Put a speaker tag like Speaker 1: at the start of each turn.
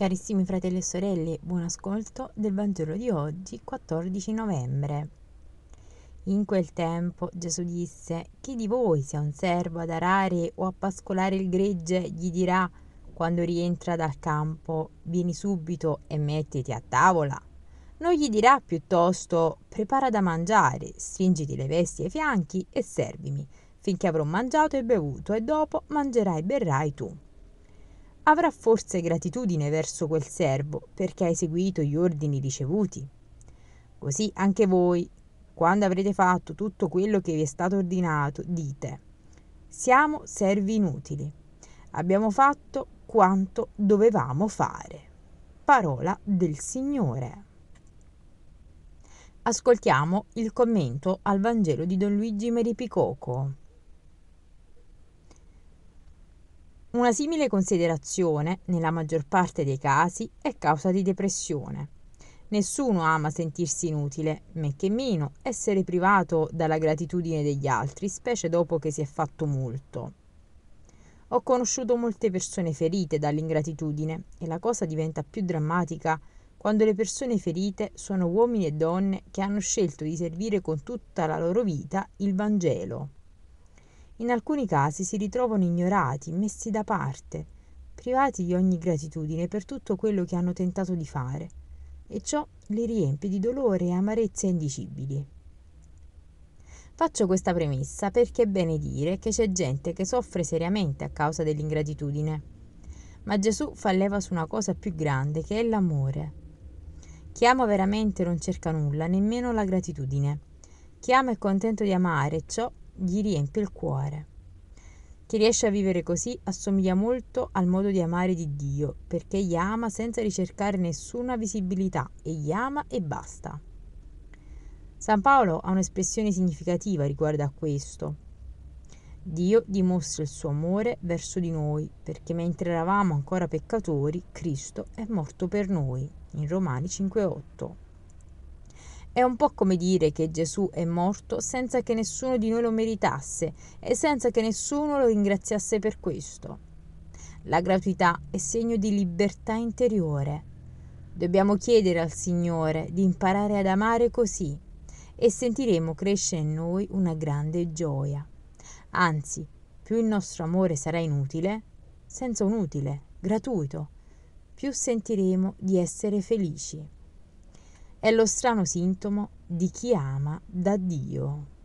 Speaker 1: Carissimi fratelli e sorelle, buon ascolto del Vangelo di oggi, 14 novembre. In quel tempo Gesù disse, chi di voi se un servo ad arare o a pascolare il gregge, gli dirà, quando rientra dal campo, vieni subito e mettiti a tavola. Non gli dirà piuttosto, prepara da mangiare, stringiti le vesti ai fianchi e servimi, finché avrò mangiato e bevuto, e dopo mangerai e berrai tu avrà forse gratitudine verso quel servo perché ha eseguito gli ordini ricevuti. Così anche voi, quando avrete fatto tutto quello che vi è stato ordinato, dite, siamo servi inutili, abbiamo fatto quanto dovevamo fare. Parola del Signore. Ascoltiamo il commento al Vangelo di Don Luigi Meripicoco. Una simile considerazione, nella maggior parte dei casi, è causa di depressione. Nessuno ama sentirsi inutile, men che meno essere privato dalla gratitudine degli altri, specie dopo che si è fatto molto. Ho conosciuto molte persone ferite dall'ingratitudine e la cosa diventa più drammatica quando le persone ferite sono uomini e donne che hanno scelto di servire con tutta la loro vita il Vangelo. In alcuni casi si ritrovano ignorati, messi da parte, privati di ogni gratitudine per tutto quello che hanno tentato di fare, e ciò li riempie di dolore e amarezze indicibili. Faccio questa premessa perché è bene dire che c'è gente che soffre seriamente a causa dell'ingratitudine, ma Gesù fa leva su una cosa più grande che è l'amore. Chi ama veramente non cerca nulla, nemmeno la gratitudine. Chi ama è contento di amare ciò gli riempie il cuore. Chi riesce a vivere così assomiglia molto al modo di amare di Dio, perché gli ama senza ricercare nessuna visibilità e gli ama e basta. San Paolo ha un'espressione significativa riguardo a questo. Dio dimostra il suo amore verso di noi, perché mentre eravamo ancora peccatori, Cristo è morto per noi, in Romani 5:8. È un po' come dire che Gesù è morto senza che nessuno di noi lo meritasse e senza che nessuno lo ringraziasse per questo. La gratuità è segno di libertà interiore. Dobbiamo chiedere al Signore di imparare ad amare così e sentiremo crescere in noi una grande gioia. Anzi, più il nostro amore sarà inutile, senza un utile, gratuito, più sentiremo di essere felici è lo strano sintomo di chi ama da Dio.